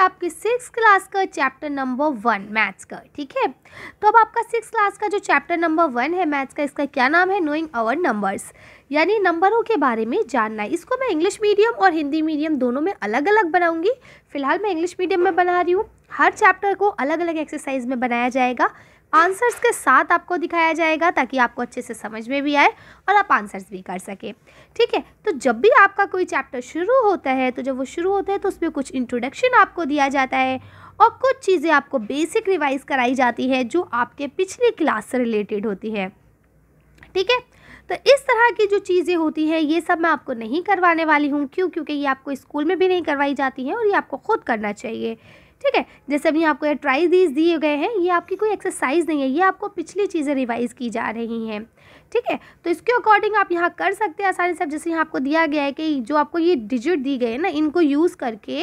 आपके six class का chapter number one maths का ठीक है तो अब आपका सिक्स क्लास का जो चैप्टर नंबर वन है मैथ्स का इसका क्या नाम है नोइंग आवर नंबर्स यानी नंबरों के बारे में जानना है इसको मैं इंग्लिश मीडियम और हिंदी मीडियम दोनों में अलग अलग बनाऊंगी फिलहाल मैं इंग्लिश मीडियम में बना रही हूँ हर चैप्टर को अलग अलग एक्सरसाइज में बनाया जाएगा आंसर्स के साथ आपको दिखाया जाएगा ताकि आपको अच्छे से समझ में भी आए और आप आंसर्स भी कर सकें ठीक है तो जब भी आपका कोई चैप्टर शुरू होता है तो जब वो शुरू होता है तो उसमें कुछ इंट्रोडक्शन आपको दिया जाता है और कुछ चीज़ें आपको बेसिक रिवाइज़ कराई जाती है जो आपके पिछली क्लास से रिलेटेड होती है ठीक है तो इस तरह की जो चीज़ें होती हैं ये सब मैं आपको नहीं करवाने वाली हूँ क्यों क्योंकि ये आपको स्कूल में भी नहीं करवाई जाती है और ये आपको खुद करना चाहिए ठीक है जैसे अभी आपको ये ट्राई दीज दिए गए हैं ये आपकी कोई एक्सरसाइज नहीं है ये आपको पिछली चीज़ें रिवाइज़ की जा रही हैं ठीक है तो इसके अकॉर्डिंग आप यहाँ कर सकते हैं आसानी से जैसे यहाँ आपको दिया गया है कि जो आपको ये डिजिट दी गए हैं ना इनको यूज़ करके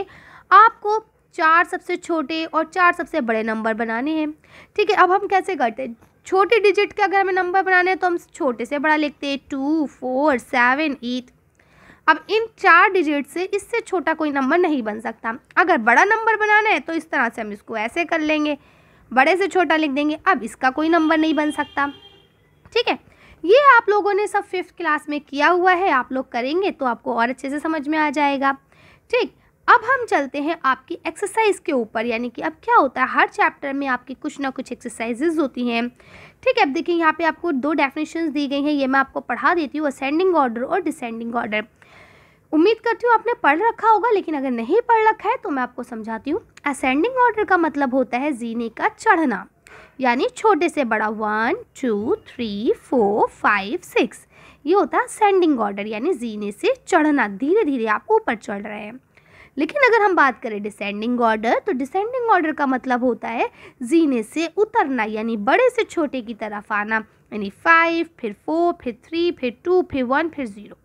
आपको चार सबसे छोटे और चार सबसे बड़े नंबर बनाने हैं ठीक है अब हम कैसे करते हैं छोटे डिजिट के अगर हमें नंबर बनाने हैं तो हम छोटे से बड़ा लिखते हैं टू फोर सेवन एट अब इन चार डिजिट से इससे छोटा कोई नंबर नहीं बन सकता अगर बड़ा नंबर बनाना है तो इस तरह से हम इसको ऐसे कर लेंगे बड़े से छोटा लिख देंगे अब इसका कोई नंबर नहीं बन सकता ठीक है ये आप लोगों ने सब फिफ्थ क्लास में किया हुआ है आप लोग करेंगे तो आपको और अच्छे से समझ में आ जाएगा ठीक अब हम चलते हैं आपकी एक्सरसाइज के ऊपर यानी कि अब क्या होता है हर चैप्टर में आपकी कुछ ना कुछ एक्सरसाइजेज होती हैं ठीक है अब देखिए यहाँ पे आपको दो डेफिनेशंस दी गई हैं ये मैं आपको पढ़ा देती हूँ असेंडिंग ऑर्डर और डिसेंडिंग ऑर्डर उम्मीद करती हूँ आपने पढ़ रखा होगा लेकिन अगर नहीं पढ़ रखा है तो मैं आपको समझाती हूँ असेंडिंग ऑर्डर का मतलब होता है जीने का चढ़ना यानी छोटे से बड़ा one two three four five six ये होता है असेंडिंग ऑर्डर यानी जीने से चढ़ना धीरे धीरे आप ऊपर चढ़ रहे हैं लेकिन अगर हम बात करें डिसेंडिंग ऑर्डर तो डिसेंडिंग ऑर्डर का मतलब होता है जीने से उतरना यानी बड़े से छोटे की तरफ आना यानी फाइव फिर फोर फिर थ्री फिर टू फिर वन फिर ज़ीरो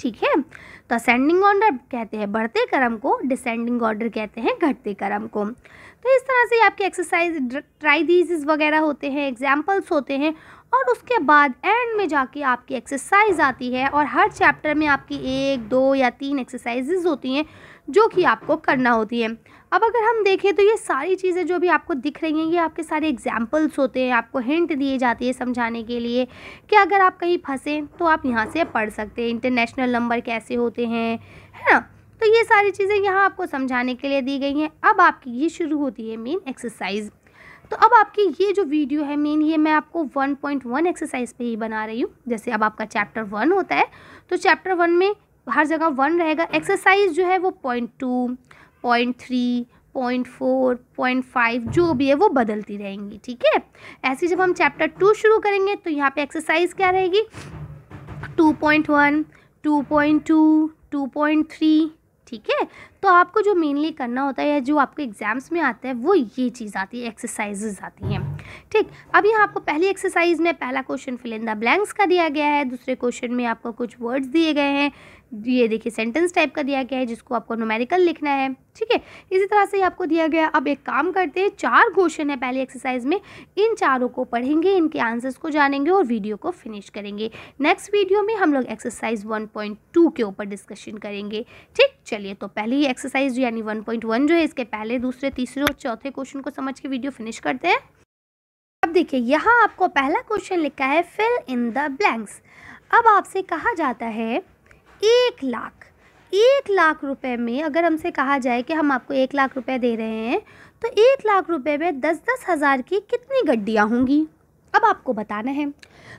ठीक है तो असेंडिंग ऑर्डर कहते हैं बढ़ते क्रम को डिसेंडिंग ऑर्डर कहते हैं घटते क्रम को तो इस तरह से आपके एक्सरसाइज ट्राइडीज वगैरह होते हैं एग्जाम्पल्स होते हैं और उसके बाद एंड में जाके आपकी एक्सरसाइज आती है और हर चैप्टर में आपकी एक दो या तीन एक्सरसाइजेज होती हैं जो कि आपको करना होती है अब अगर हम देखें तो ये सारी चीज़ें जो भी आपको दिख रही हैं ये आपके सारे एग्जाम्पल्स होते हैं आपको हिंट दिए जाते हैं समझाने के लिए कि अगर आप कहीं फंसें तो आप यहाँ से पढ़ सकते हैं इंटरनेशनल नंबर कैसे होते हैं है ना तो ये सारी चीज़ें यहाँ आपको समझाने के लिए दी गई हैं अब आपकी ये शुरू होती है मेन एक्सरसाइज तो अब आपकी ये जो वीडियो है मेन ये मैं आपको 1.1 एक्सरसाइज पे ही बना रही हूँ जैसे अब आपका चैप्टर वन होता है तो चैप्टर वन में हर जगह वन रहेगा एक्सरसाइज जो है वो point two point three point four point five जो भी है वो बदलती रहेंगी ठीक है ऐसे जब हम चैप्टर टू शुरू करेंगे तो यहाँ पे एक्सरसाइज क्या रहेगी two point one two point two two point three ठीक है तो आपको जो मेनली करना होता है या जो आपको एग्ज़ाम्स में आता है वो ये चीज़ आती है एक्सरसाइजेज आती हैं ठीक अब यहाँ आपको पहली एक्सरसाइज में पहला क्वेश्चन फिलिंदा ब्लैंक्स का दिया गया है दूसरे क्वेश्चन में आपको कुछ वर्ड्स दिए गए हैं ये देखिए सेंटेंस टाइप का दिया गया है जिसको आपको नोमेरिकल लिखना है ठीक है इसी तरह से आपको दिया गया अब एक काम करते हैं चार क्वेश्चन है पहले एक्सरसाइज में इन चारों को पढ़ेंगे इनके आंसर्स को जानेंगे और वीडियो को फिनिश करेंगे नेक्स्ट वीडियो में हम लोग एक्सरसाइज 1.2 के ऊपर डिस्कशन करेंगे ठीक चलिए तो पहली एक्सरसाइज यानी वन जो है इसके पहले दूसरे तीसरे और चौथे क्वेश्चन को समझ के वीडियो फिनिश करते हैं अब देखिए यहाँ आपको पहला क्वेश्चन लिखा है फिल इन द ब्लैंक्स अब आपसे कहा जाता है एक लाख एक लाख रुपए में अगर हमसे कहा जाए कि हम आपको एक लाख रुपए दे रहे हैं तो एक लाख रुपए में दस दस हज़ार की कितनी गड्डियाँ होंगी अब आपको बताना है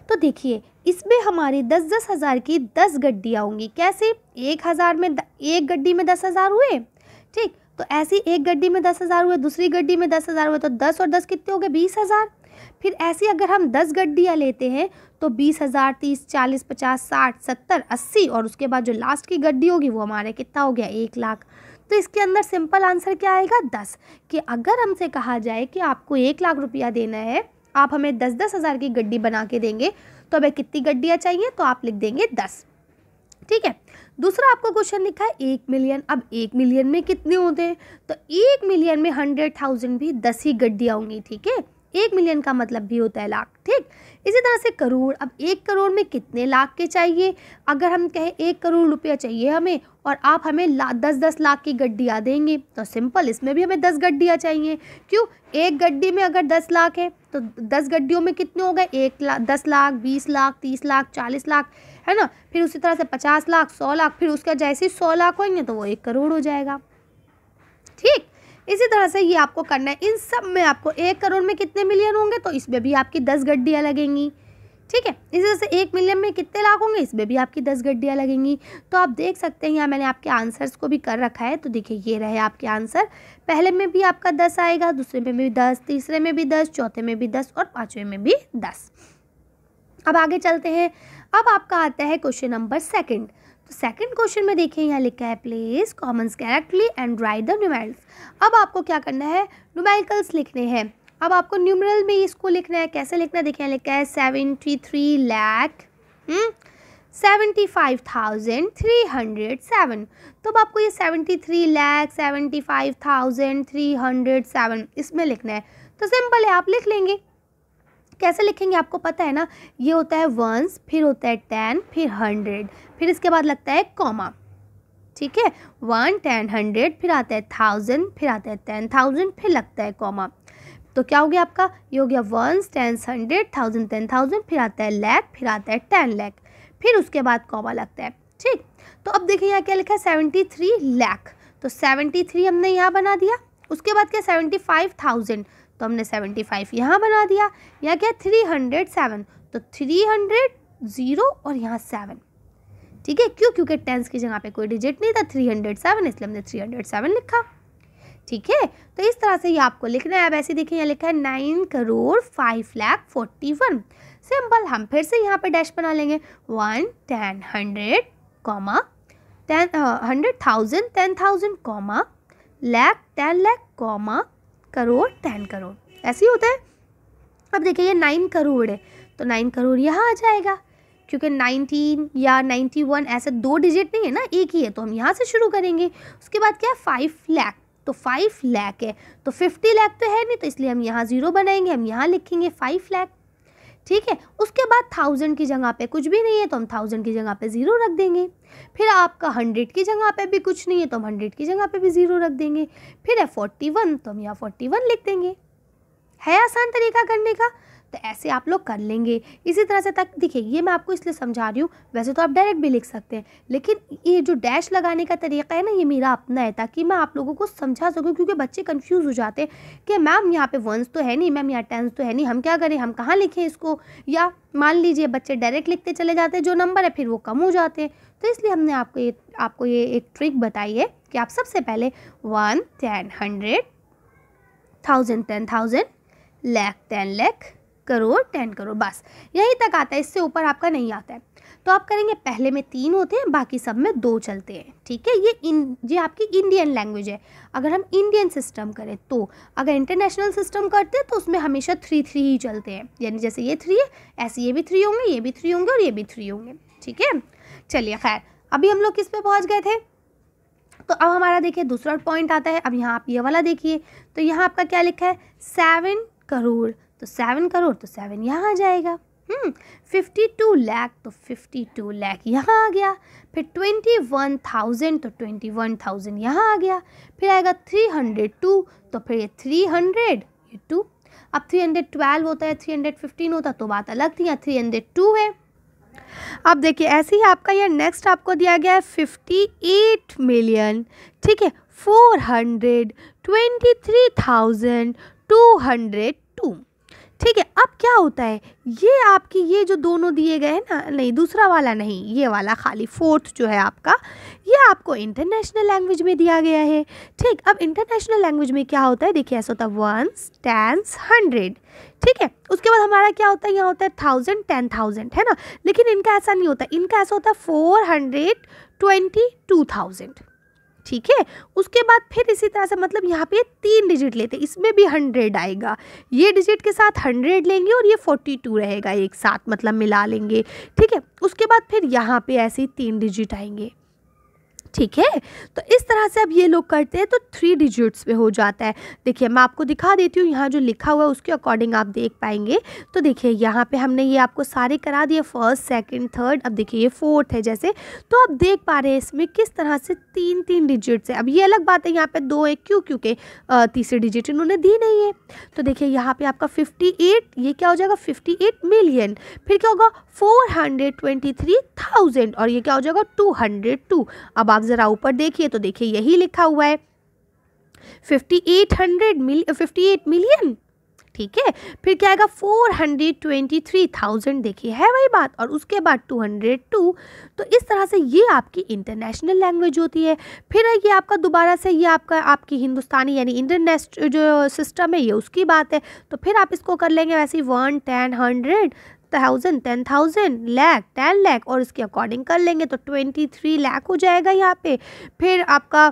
तो देखिए इसमें हमारी दस दस हज़ार की दस गड्डियाँ होंगी कैसे एक हज़ार में द, एक गड्डी में दस हज़ार हुए ठीक तो ऐसी एक गड्डी में दस हज़ार हुए दूसरी गड्डी में दस हज़ार हुए तो दस और दस कितने हो गए बीस हज़ार फिर ऐसी अगर हम दस गड्डियाँ लेते हैं तो बीस हज़ार तीस चालीस पचास साठ सत्तर अस्सी और उसके बाद जो लास्ट की गड्डी होगी वो हमारे कितना हो गया एक लाख तो इसके अंदर सिंपल आंसर क्या आएगा दस कि अगर हमसे कहा जाए कि आपको एक लाख रुपया देना है आप हमें दस दस हज़ार की गड्डी बना के देंगे तो हमें कितनी गड्डियाँ चाहिए तो आप लिख देंगे दस ठीक है दूसरा आपको क्वेश्चन लिखा है एक मिलियन अब एक मिलियन में कितने होते हैं तो एक मिलियन में हंड्रेड थाउजेंड भी दस ही गड्डियाँ होंगी ठीक है एक मिलियन का मतलब भी होता है लाख ठीक इसी तरह से करोड़ अब एक करोड़ में कितने लाख के चाहिए अगर हम कहें एक करोड़ रुपया चाहिए हमें और आप हमें ला, दस दस लाख की गड्डियाँ देंगे तो सिंपल इसमें भी हमें दस गड्डियाँ चाहिए क्यों एक गड्डी में अगर दस लाख है तो दस गड्डियों में कितने हो गए एक लाख दस लाख बीस लाख तीस लाख चालीस लाख है ना फिर उसी तरह से पचास लाख सौ लाख फिर उसका जैसे ही सौ लाख होंगे तो वो एक करोड़ हो जाएगा ठीक इसी तरह से ये आपको करना है इन सब में आपको एक करोड़ में कितने मिलियन होंगे तो इसमें भी आपकी दस गड्डियाँ लगेंगी ठीक है इसी तरह से एक मिलियन में कितने लाख होंगे इसमें भी आपकी दस गड्डियाँ लगेंगी तो आप देख सकते हैं यहाँ मैंने आपके आंसर्स को भी कर रखा है तो देखिए ये रहे आपके आंसर पहले में भी आपका दस आएगा दूसरे में भी दस तीसरे में भी दस चौथे में भी दस और पाँचवें में भी दस अब आगे चलते हैं अब आपका आता है क्वेश्चन नंबर सेकेंड तो सेकंड क्वेश्चन में देखिए यहाँ लिखा है place commas correctly and write the numericals अब आपको क्या करना है न्यूमेरिकल्स लिखने हैं अब आपको न्यूमरल में इसको लिखना है कैसे लिखना है देखिए यहाँ लिखा है seventy three lakh seventy five thousand three hundred seven तो अब आपको ये seventy three lakh seventy five thousand three hundred seven इसमें लिखना है तो सिंपल है आप लिख लेंगे कैसे लिखेंगे आपको पता है ना ये होता है वंस फिर होता है टेन फिर हंड्रेड फिर इसके बाद लगता है कॉमा ठीक है वन टेन हंड्रेड फिर आता है थाउजेंड फिर आता है टेन थाउजेंड फिर लगता है कॉमा तो क्या हो गया आपका ये हो गया ones tens hundred thousand ten thousand फिर आता है लैख फिर आता है टेन लैख फिर उसके बाद कॉमा लगता है ठीक तो अब देखिए यहाँ क्या लिखा है सेवेंटी थ्री लैख तो सेवेंटी थ्री हमने यहाँ बना दिया उसके बाद क्या सेवेंटी फाइव थाउजेंड तो हमने सेवेंटी फाइव यहाँ बना दिया यहाँ क्या थ्री हंड्रेड सेवन तो थ्री हंड्रेड ज़ीरो और यहाँ सेवन ठीक है क्यों क्योंकि टेंस की जगह पे कोई डिजिट नहीं था थ्री हंड्रेड सेवन इसलिए हमने थ्री हंड्रेड सेवन लिखा ठीक है तो इस तरह से ये आपको लिखना है अब ऐसे देखिए यहाँ लिखा है nine crore five lakh forty one simple हम फिर से यहाँ पे डैश बना लेंगे one ten hundred comma ten hundred thousand ten thousand comma lakh ten lakh comma crore ten crore ऐसे ही होता है अब देखिए ये नाइन करोड़ है तो नाइन करोड़ यहाँ आ जाएगा क्योंकि 19 या 91 ऐसे दो डिजिट नहीं है ना एक ही है तो हम यहाँ से शुरू करेंगे उसके बाद क्या है फाइव लैख तो फाइव लैख है तो फिफ्टी लैख तो है नहीं तो इसलिए हम यहाँ ज़ीरो बनाएंगे हम यहाँ लिखेंगे फाइव लैख ठीक है उसके बाद थाउजेंड की जगह पे कुछ भी नहीं है तो हम थाउजेंड की जगह पे ज़ीरो रख देंगे फिर आपका हंड्रेड की जगह पे भी कुछ नहीं है तो हम हंड्रेड की जगह पे भी ज़ीरो रख देंगे फिर है फोर्टी वन तो हम यहाँ फोर्टी वन लिख देंगे है आसान तरीका करने का तो ऐसे आप लोग कर लेंगे इसी तरह से तक देखिए ये मैं आपको इसलिए समझा रही हूँ वैसे तो आप डायरेक्ट भी लिख सकते हैं लेकिन ये जो डैश लगाने का तरीका है ना ये मेरा अपना है ताकि मैं आप लोगों को समझा सकूँ क्योंकि बच्चे कन्फ्यूज़ हो जाते हैं कि मैम यहाँ पे वंस तो है नहीं मैम यहाँ टेंस तो है नहीं हम क्या करें हम कहाँ लिखें इसको या मान लीजिए बच्चे डायरेक्ट लिखते चले जाते हैं जो नंबर है फिर वो कम हो जाते हैं तो इसलिए हमने आपको ये आपको ये एक ट्रिक बताई है कि आप सबसे पहले one ten hundred thousand ten thousand lakh ten lakh crore ten crore बस यहीं तक आता है इससे ऊपर आपका नहीं आता है तो आप करेंगे पहले में तीन होते हैं बाकी सब में दो चलते हैं ठीक है ये इन ये आपकी इंडियन लैंग्वेज है अगर हम इंडियन सिस्टम करें तो अगर इंटरनेशनल सिस्टम करते हैं तो उसमें हमेशा थ्री थ्री ही चलते हैं यानी जैसे ये थ्री है ऐसे ये भी थ्री होंगे ये भी थ्री होंगे और ये भी थ्री होंगे ठीक है चलिए खैर अभी हम लोग किस पे पहुँच गए थे तो अब हमारा देखिए दूसरा पॉइंट आता है अब यहाँ आप ये वाला देखिए तो यहाँ आपका क्या लिखा है सेवन करोड़ तो सेवन करोड़ तो सेवन यहाँ आ जाएगा फिफ्टी टू लैख तो फिफ्टी टू लैख यहाँ आ गया फिर ट्वेंटी वन थाउजेंड तो ट्वेंटी वन थाउजेंड यहाँ आ गया फिर आएगा थ्री हंड्रेड टू तो फिर ये थ्री हंड्रेड ये टू अब थ्री हंड्रेड ट्वेल्व होता है थ्री हंड्रेड फिफ्टीन होता तो बात अलग थी यहाँ थ्री हंड्रेड टू है अब देखिए ऐसे ही आपका यह नेक्स्ट आपको दिया गया है फिफ्टी एट मिलियन ठीक है four hundred twenty three thousand two hundred two ठीक है अब क्या होता है ये आपकी ये जो दोनों दिए गए हैं ना नहीं दूसरा वाला नहीं ये वाला खाली फोर्थ जो है आपका ये आपको इंटरनेशनल लैंग्वेज में दिया गया है ठीक अब इंटरनेशनल लैंग्वेज में क्या होता है देखिए ऐसा होता है वंस टेंस हंड्रेड ठीक है उसके बाद हमारा क्या होता है यहाँ होता है थाउजेंड टेन थाउजेंड है ना लेकिन इनका ऐसा नहीं होता इनका ऐसा होता है four hundred twenty two thousand ठीक है उसके बाद फिर इसी तरह से मतलब यहाँ पे तीन डिजिट लेते इसमें भी हंड्रेड आएगा ये डिजिट के साथ हंड्रेड लेंगे और ये फोर्टी टू रहेगा एक साथ मतलब मिला लेंगे ठीक है उसके बाद फिर यहाँ पे ऐसे ही तीन डिजिट आएंगे ठीक है तो इस तरह से अब ये लोग करते हैं तो थ्री डिजिट्स पे हो जाता है देखिए मैं आपको दिखा देती हूँ यहाँ जो लिखा हुआ है उसके अकॉर्डिंग आप देख पाएंगे तो देखिए यहाँ पे हमने ये आपको सारे करा दिए फर्स्ट सेकंड थर्ड अब देखिए ये फोर्थ है जैसे तो आप देख पा रहे हैं इसमें किस तरह से तीन तीन डिजिट्स है अब ये अलग बात है यहाँ पर दो है क्यों क्योंकि तीसरे डिजिट इन्होंने दी नहीं है तो देखिए यहाँ पर आपका फिफ्टी ये क्या हो जाएगा फिफ्टी मिलियन फिर क्या होगा फोर और ये क्या हो जाएगा टू अब आप ज़रा ऊपर देखिए तो देखिए यही लिखा हुआ है fifty eight hundred million fifty eight million ठीक है फिर क्या आएगा four hundred twenty three thousand देखिए है वही बात और उसके बाद टू हंड्रेड टू तो इस तरह से ये आपकी इंटरनेशनल लैंग्वेज होती है फिर ये आपका दोबारा से ये आपका आपकी हिंदुस्तानी यानी इंटरनेशनल जो सिस्टम है ये उसकी बात है तो फिर आप इसको कर लेंगे वैसे ही one ten hundred thousand ten thousand lakh ten lakh और इसके अकॉर्डिंग कर लेंगे तो ट्वेंटी थ्री लैख हो जाएगा यहाँ पे फिर आपका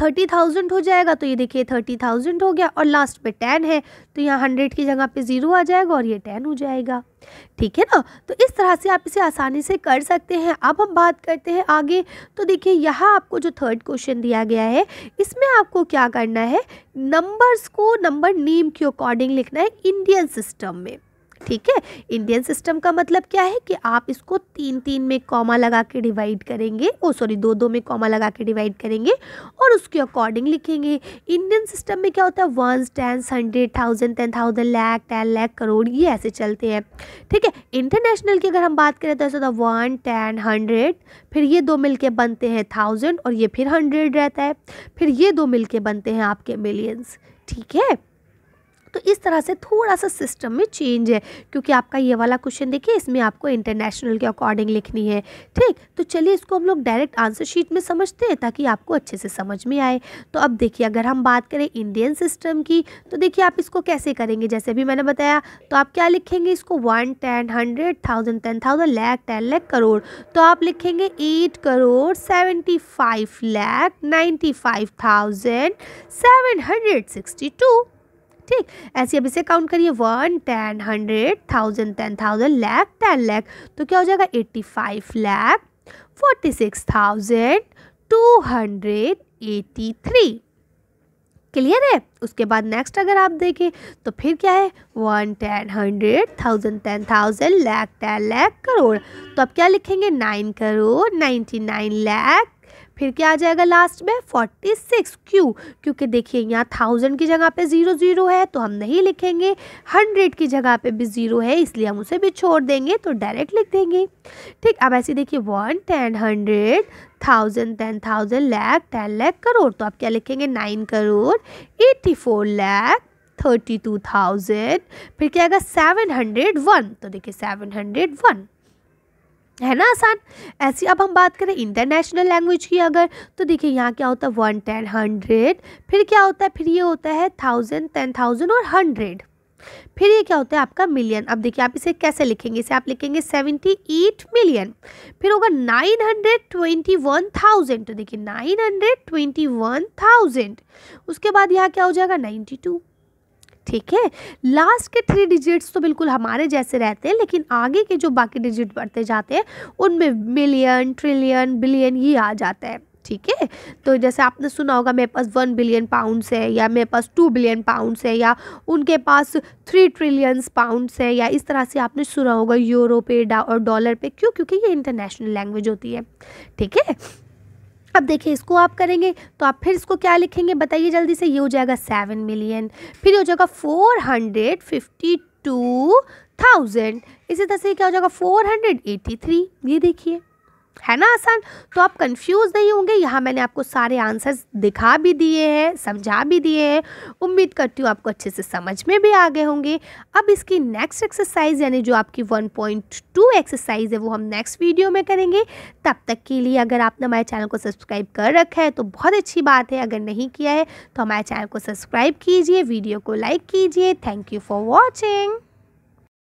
थर्टी uh, थाउजेंड हो जाएगा तो ये देखिए थर्टी थाउजेंड हो गया और लास्ट पे टेन है तो यहाँ हंड्रेड की जगह पे ज़ीरो आ जाएगा और ये टेन हो जाएगा ठीक है ना तो इस तरह से आप इसे आसानी से कर सकते हैं अब हम बात करते हैं आगे तो देखिए यहाँ आपको जो थर्ड क्वेश्चन दिया गया है इसमें आपको क्या करना है नंबर्स को नंबर नेम के अकॉर्डिंग लिखना है इंडियन सिस्टम में ठीक है इंडियन सिस्टम का मतलब क्या है कि आप इसको तीन तीन में कॉमा लगा के डिवाइड करेंगे ओ सॉरी दो दो में कॉमा लगा के डिवाइड करेंगे और उसके अकॉर्डिंग लिखेंगे इंडियन सिस्टम में क्या होता है ones tens hundred thousand ten thousand lakh ten lakh crore ये ऐसे चलते हैं ठीक है इंटरनेशनल की अगर हम बात करें तो ऐसा होता है वन टेन हंड्रेड फिर ये दो मिलके बनते हैं थाउजेंड और ये फिर हंड्रेड रहता है फिर ये दो मिलके बनते हैं आपके मिलियंस ठीक है तो इस तरह से थोड़ा सा सिस्टम में चेंज है क्योंकि आपका ये वाला क्वेश्चन देखिए इसमें आपको इंटरनेशनल के अकॉर्डिंग लिखनी है ठीक तो चलिए इसको हम लोग डायरेक्ट आंसर शीट में समझते हैं ताकि आपको अच्छे से समझ में आए तो अब देखिए अगर हम बात करें इंडियन सिस्टम की तो देखिए आप इसको कैसे करेंगे जैसे अभी मैंने बताया तो आप क्या लिखेंगे इसको one ten hundred thousand ten thousand lakh ten lakh crore तो आप लिखेंगे eight crore seventy five lakh ninety five thousand seven hundred sixty two ठीक ऐसे अब इसे काउंट करिए one ten hundred thousand ten thousand lakh ten lakh तो क्या हो जाएगा eighty five lakh forty six thousand two hundred eighty three clear है उसके बाद नेक्स्ट अगर आप देखें तो फिर क्या है one ten hundred thousand ten thousand lakh ten lakh crore तो अब क्या लिखेंगे nine crore ninety nine lakh फिर क्या आ जाएगा लास्ट में फोर्टी सिक्स क्यू क्योंकि देखिए यहाँ थाउजेंड की जगह पे ज़ीरो ज़ीरो है तो हम नहीं लिखेंगे हंड्रेड की जगह पे भी ज़ीरो है इसलिए हम उसे भी छोड़ देंगे तो डायरेक्ट लिख देंगे ठीक अब ऐसे देखिए one ten hundred thousand ten thousand lakh ten lakh crore तो आप क्या लिखेंगे nine crore eighty four lakh thirty two thousand फिर क्या आएगा सेवन हंड्रेड वन तो देखिए सेवन हंड्रेड वन है ना आसान ऐसी अब हम बात करें इंटरनेशनल लैंग्वेज की अगर तो देखिए यहाँ क्या होता है वन टेन हंड्रेड फिर क्या होता है फिर ये होता है थाउजेंड टेन थाउजेंड और हंड्रेड फिर ये क्या होता है आपका मिलियन अब देखिए आप इसे कैसे लिखेंगे इसे आप लिखेंगे सेवेंटी एट मिलियन फिर होगा nine hundred twenty one thousand तो देखिए nine hundred twenty one thousand उसके बाद यहाँ क्या हो जाएगा नाइन्टी टू ठीक है लास्ट के थ्री डिजिट्स तो बिल्कुल हमारे जैसे रहते हैं लेकिन आगे के जो बाकी डिजिट बढ़ते जाते हैं उनमें मिलियन ट्रिलियन बिलियन ये आ जाता है ठीक है तो जैसे आपने सुना होगा मेरे पास वन बिलियन पाउंड्स है या मेरे पास टू बिलियन पाउंड्स है या उनके पास थ्री ट्रिलियंस पाउंड्स है या इस तरह से आपने सुना होगा यूरो पे और डॉलर पे क्यों क्योंकि ये इंटरनेशनल लैंग्वेज होती है ठीक है अब देखिए इसको आप करेंगे तो आप फिर इसको क्या लिखेंगे बताइए जल्दी से ये हो जाएगा सेवन मिलियन फिर हो जाएगा four hundred fifty two thousand इसी तरह से क्या हो जाएगा फोर हंड्रेड एटी थ्री ये देखिए है ना आसान तो आप कंफ्यूज नहीं होंगे यहाँ मैंने आपको सारे आंसर्स दिखा भी दिए हैं समझा भी दिए हैं उम्मीद करती हूँ आपको अच्छे से समझ में भी आ गए होंगे अब इसकी नेक्स्ट एक्सरसाइज यानी जो आपकी 1.2 एक्सरसाइज है वो हम नेक्स्ट वीडियो में करेंगे तब तक के लिए अगर आपने हमारे चैनल को सब्सक्राइब कर रखा है तो बहुत अच्छी बात है अगर नहीं किया है तो हमारे चैनल को सब्सक्राइब कीजिए वीडियो को लाइक कीजिए थैंक यू फॉर वॉचिंग